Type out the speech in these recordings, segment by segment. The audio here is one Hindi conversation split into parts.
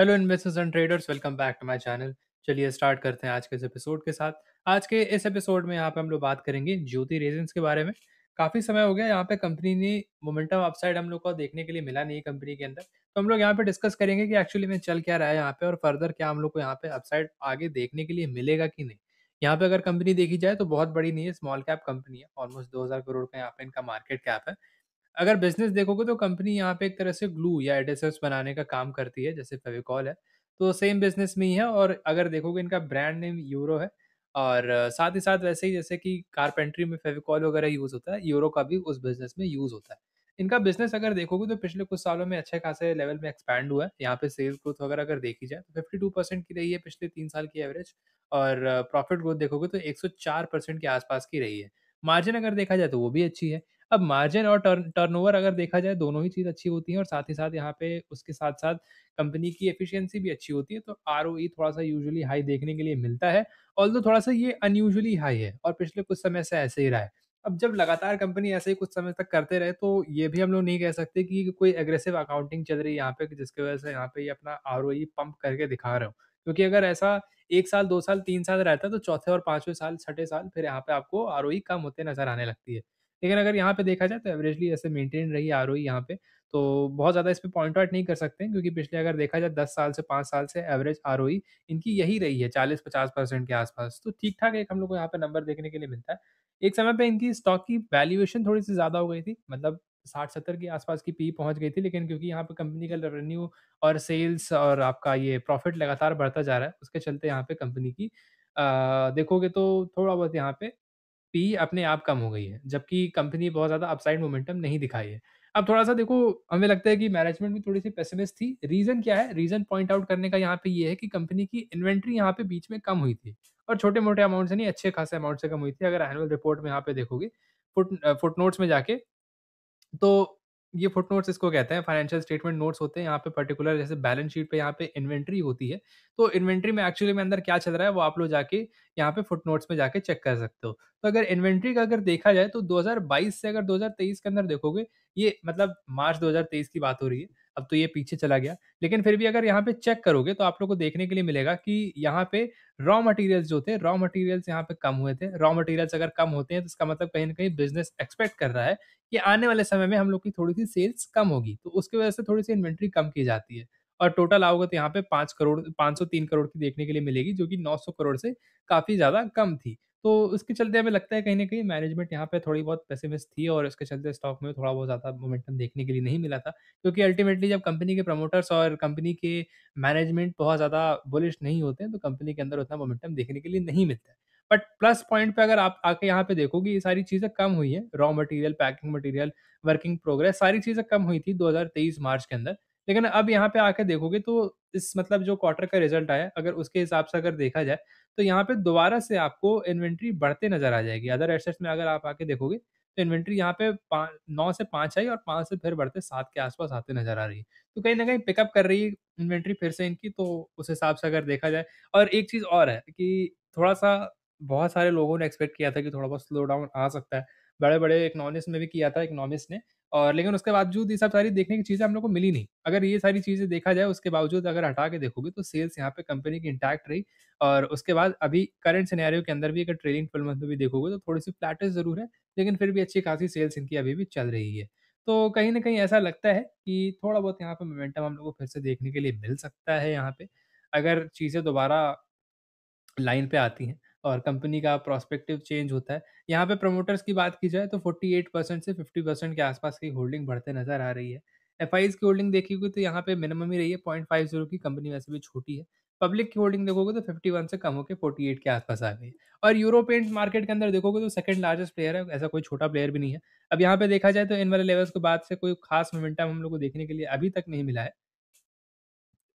Hello investors and traders welcome back to my channel चलिए स्टार्ट करते हैं आज के इस एपिसोड के साथ आज के इस एपिसोड में यहाँ पे हम लोग बात करेंगे ज्योति रेजेंस के बारे में काफ़ी समय हो गया यहाँ पे कंपनी ने मोमेंटम अपसाइड हम लोग को देखने के लिए मिला नहीं कंपनी के अंदर तो हम लोग यहाँ पे डिस्कस करेंगे कि एक्चुअली में चल क्या रहा है यहाँ पे और फर्दर क्या हम लोग को यहाँ पे अपसाइड आगे देखने के लिए मिलेगा कि नहीं यहाँ पे अगर कंपनी देखी जाए तो बहुत बड़ी नहीं है स्मॉल कैप कंपनी है ऑलमोस्ट दो करोड़ का यहाँ पे इनका मार्केट कैप है अगर बिजनेस देखोगे तो कंपनी यहाँ पे एक तरह से ग्लू या एडेसिव्स बनाने का काम करती है जैसे फेविकॉल है तो सेम बिजनेस में ही है और अगर देखोगे इनका ब्रांड नेम यूरो है और साथ ही साथ वैसे ही जैसे कि कारपेंट्री में फेविकॉल वगैरह यूज़ होता है यूरो का भी उस बिजनेस में यूज़ होता है इनका बिजनेस अगर देखोगे तो पिछले कुछ सालों में अच्छे खासे लेवल में एक्सपैंड हुआ है यहाँ पे सेल्स ग्रोथ वगैरह अगर देखी जाए तो फिफ्टी टू परसेंट की रही है पिछले तीन साल की एवरेज और प्रॉफिट ग्रोथ देखोगे तो एक सौ चार परसेंट के आसपास की रही है मार्जिन अगर देखा जाए तो वो भी अच्छी है अब मार्जिन और टर्न ओवर अगर देखा जाए दोनों ही चीज़ अच्छी होती है और साथ ही साथ यहाँ पे उसके साथ साथ कंपनी की एफिशिएंसी भी अच्छी होती है तो आर थोड़ा सा यूजुअली हाई देखने के लिए मिलता है ऑल थोड़ा सा ये अनयूजअली हाई है और पिछले कुछ समय से ऐसे ही रहा है अब जब लगातार कंपनी ऐसे ही कुछ समय तक करते रहे तो ये भी हम लोग नहीं कह सकते कि कोई एग्रेसिव अकाउंटिंग चल रही है यहाँ पे जिसकी वजह से यहाँ पे ये अपना आर पंप करके दिखा रहे हो क्योंकि अगर ऐसा एक साल दो साल तीन साल रहता है तो चौथे और पांचवें साल छठे साल फिर यहाँ पे आपको आर कम होते नजर आने लगती है लेकिन अगर यहाँ पे देखा जाए तो एवरेजली ऐसे मेंटेन रही आर e यहाँ पे तो बहुत ज़्यादा इस पर पॉइंट आउट नहीं कर सकते हैं क्योंकि पिछले अगर देखा जाए दस साल से पाँच साल से एवरेज आर e इनकी यही रही है चालीस पचास परसेंट के आसपास तो ठीक ठाक एक हम लोग को यहाँ पे नंबर देखने के लिए मिलता है एक समय पर इनकी स्टॉक की वैल्यूएशन थोड़ी सी ज़्यादा हो गई थी मतलब साठ सत्तर के आसपास की पी पहुंच गई थी लेकिन क्योंकि यहाँ पे कंपनी का रेवेन्यू और सेल्स और आपका ये प्रॉफिट लगातार बढ़ता जा रहा है उसके चलते यहाँ पे कंपनी की आ, देखोगे तो थोड़ा बहुत यहाँ पे पी अपने आप कम हो गई है, जबकि कंपनी बहुत ज़्यादा अपसाइड मोमेंटम नहीं दिखाई है। अब थोड़ा-सा देखो हमें लगता है कि मैनेजमेंट भी थोड़ी-सी पेसिमिस्ट थी। रीज़न क्या है? रीज़न पॉइंट आउट करने का यहाँ पे ये है कि कंपनी की इन्वेंट्री यहाँ पे बीच में कम हुई थी और छोटे-मोटे अमाउंट से नहीं अच्छे-खासे अमाउंट से कम हुई थी। अगर एनुअल रिपोर्ट में यहाँ पे देखोगे फुट फुट नोट्स में जाके, तो ये फुट नोट्स इसको कहते हैं फाइनेंशियल स्टेटमेंट नोट्स होते हैं यहाँ पे पर्टिकुलर जैसे बैलेंस शीट पे यहाँ पे इन्वेंट्री होती है तो इन्वेंट्री में एक्चुअली में अंदर क्या चल रहा है वो आप लोग जाके यहाँ पे फुट नोट्स में जाके चेक कर सकते हो तो अगर इन्वेंट्री का अगर देखा जाए तो दो से अगर दो के अंदर देखोगे ये मतलब मार्च दो की बात हो रही है अब तो ये पीछे चला गया लेकिन फिर भी अगर यहाँ पे चेक करोगे तो आप लोग को देखने के लिए मिलेगा कि यहाँ पे रॉ मटेरियल्स जो थे रॉ मटेरियल्स यहाँ पे कम हुए थे रॉ मटेरियल्स अगर कम होते हैं तो इसका मतलब कहीं ना कहीं बिजनेस एक्सपेक्ट कर रहा है कि आने वाले समय में हम लोग की थोड़ी सी सेल्स कम होगी तो उसकी वजह से थोड़ी सी इन्वेंट्री कम की जाती है और टोटल आओगे तो यहाँ पे पाँच करोड़ पाँच सौ तीन करोड़ की देखने के लिए मिलेगी जो कि नौ सौ करोड़ से काफ़ी ज़्यादा कम थी तो उसके चलते हमें लगता है कहीं ना कहीं मैनेजमेंट यहाँ पे थोड़ी बहुत पेसिमिस्ट थी और उसके चलते स्टॉक में थोड़ा बहुत ज़्यादा मोमेंटम देखने के लिए नहीं मिला था। क्योंकि अल्टीमेटली जब कंपनी के प्रमोटर्स और कंपनी के मैनेजमेंट बहुत ज़्यादा बुलिश नहीं होते हैं, तो कंपनी के अंदर उतना मोमेंटम देखने के लिए नहीं मिलता है। बट प्लस पॉइंट पे अगर आप आके यहाँ पे देखोगे ये सारी चीज़ें कम हुई है raw material, packing material, working progress सारी चीज़ें कम हुई थी 2023 मार्च के अंदर। लेकिन अब यहाँ पे आके देखोगे तो इस मतलब जो क्वार्टर का रिज़ल्ट आया, अगर उसके हिसाब से अगर देखा जाए तो यहाँ पे दोबारा से आपको इन्वेंट्री बढ़ते नजर आ जाएगी अदर एसेट्स में अगर आप आके देखोगे तो इन्वेंट्री यहाँ पे नौ से पाँच आई और पाँच से फिर बढ़ते सात के आसपास आते नजर आ रही है तो कहीं ना कहीं पिकअप कर रही है इन्वेंट्री फिर से इनकी तो उस हिसाब से अगर देखा जाए और एक चीज़ और है कि थोड़ा सा बहुत सारे लोगों ने एक्सपेक्ट किया था कि थोड़ा बहुत स्लो डाउन आ सकता है बड़े बड़े इकोनॉमिस्ट में भी किया था इकोनॉमिस्ट ने और लेकिन उसके बावजूद ये सब सारी देखने की चीज़ें हम लोग को मिली नहीं अगर ये सारी चीज़ें देखा जाए उसके बावजूद अगर हटा के देखोगे तो सेल्स यहाँ पे कंपनी की इंटैक्ट रही और उसके बाद अभी करंट सिनेरियो के अंदर भी अगर ट्रेलिंग ट्वेल्व मंथ में भी देखोगे तो थोड़ी सी फ्लैटेज ज़रूर है लेकिन फिर भी अच्छी खासी सेल्स इनकी अभी भी चल रही है तो कहीं ना कहीं ऐसा लगता है कि थोड़ा बहुत यहाँ पर मोमेंटम हम लोग को फिर से देखने के लिए मिल सकता है यहाँ पे अगर चीज़ें दोबारा लाइन पे आती हैं और कंपनी का प्रोस्पेक्टिव चेंज होता है यहाँ पे प्रमोटर्स की बात की जाए तो 48 परसेंट से 50 परसेंट के आसपास की होल्डिंग बढ़ते नजर आ रही है एफ की होल्डिंग हुई तो यहाँ पे मिनिमम ही रही है पॉइंट फाइव जीरो की कंपनी वैसे भी छोटी है पब्लिक की होल्डिंग देखोगे तो 51 से कम होकर एट के आसपास आ गई और यूरोपियन मार्केट के अंदर देखोगे तो सेकंड लार्जेस्ट प्लेयर है ऐसा कोई छोटा प्लेयर भी नहीं है अब यहाँ पे देखा जाए तो इन वाले लेवल्स के बाद से कोई खास मोमेंटम हम लोग को देखने के लिए अभी तक नहीं मिला है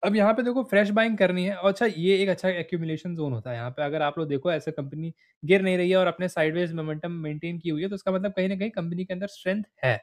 अब यहाँ पे देखो फ्रेश बाइंग करनी है और अच्छा ये एक अच्छा एक्यूमुलेशन जोन होता है यहाँ पे अगर आप लोग देखो ऐसे कंपनी गिर नहीं रही है और अपने साइडवेज मोमेंटम मेंटेन की हुई है तो उसका मतलब कहीं ना कहीं कंपनी के अंदर स्ट्रेंथ है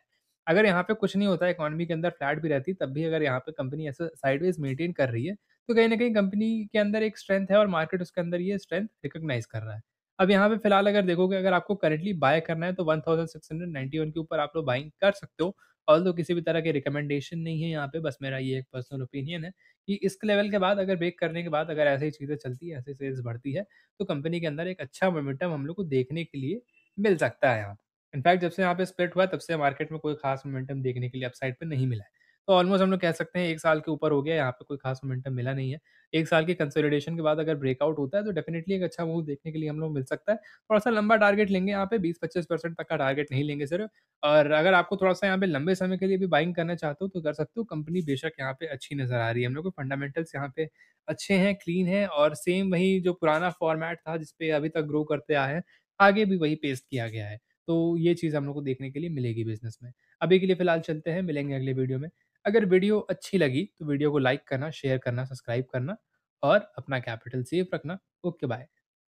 अगर यहाँ पे कुछ नहीं होता इकोनॉमी के अंदर फ्लैट भी रहती तब भी अगर यहाँ पे कंपनी ऐसे साइडवेज मेंटेन कर रही है तो कहीं ना कहीं कंपनी के अंदर एक स्ट्रेंथ है और मार्केट उसके अंदर ये स्ट्रेंथ रिकोगनाइज कर रहा है अब यहाँ पे फिलहाल अगर देखोगे अगर आपको करेंटली बाय करना है तो one thousand six hundred one के ऊपर आप लोग बाइंग कर सकते हो ऑल तो किसी भी तरह के रिकमेंडेशन नहीं है यहाँ पे बस मेरा ये एक पर्सनल ओपिनियन है कि इस लेवल के बाद अगर ब्रेक करने के बाद अगर ऐसे ही चीज़ें चलती है ऐसे सेल्स बढ़ती है तो कंपनी के अंदर एक अच्छा मोमेंटम हम लोग को देखने के लिए मिल सकता है यहाँ इनफैक्ट जब से यहाँ पे स्प्लिट हुआ तब से मार्केट में कोई खास मोमेंटम देखने के लिए अपसाइड पर नहीं मिला है तो ऑलमोस्ट हम लोग कह सकते हैं एक साल के ऊपर हो गया यहाँ पे कोई खास मोमेंटम मिला नहीं है। एक साल के कंसोलिडेशन के बाद अगर ब्रेकआउट होता है तो डेफिनेटली एक अच्छा मूव देखने के लिए हम लोग मिल सकता है। थोड़ा-सा लंबा टारगेट लेंगे यहाँ पे पच्चीस परसेंट तक का टारगेट नहीं लेंगे सर और अगर आपको थोड़ा-सा यहाँ पे लंबे समय के लिए भी बाइंग करना चाहते हो तो कर सकते हो। कंपनी बेशक यहाँ पे अच्छी नज़र आ रही है हम लोग को फंडामेंटल्स यहाँ पे अच्छे हैं, क्लीन है और सेम वही जो पुराना फॉर्मेट था जिसपे अभी तक ग्रो करते आए हैं, आगे भी वही पेस्ट किया गया है। तो ये चीज़ हम लोग को देखने के लिए मिलेगी बिज़नेस में। अभी के लिए फिलहाल चलते हैं, मिलेंगे अगले वीडियो में। अगर वीडियो अच्छी लगी तो वीडियो को लाइक करना शेयर करना सब्सक्राइब करना और अपना कैपिटल सेफ रखना ओके बाय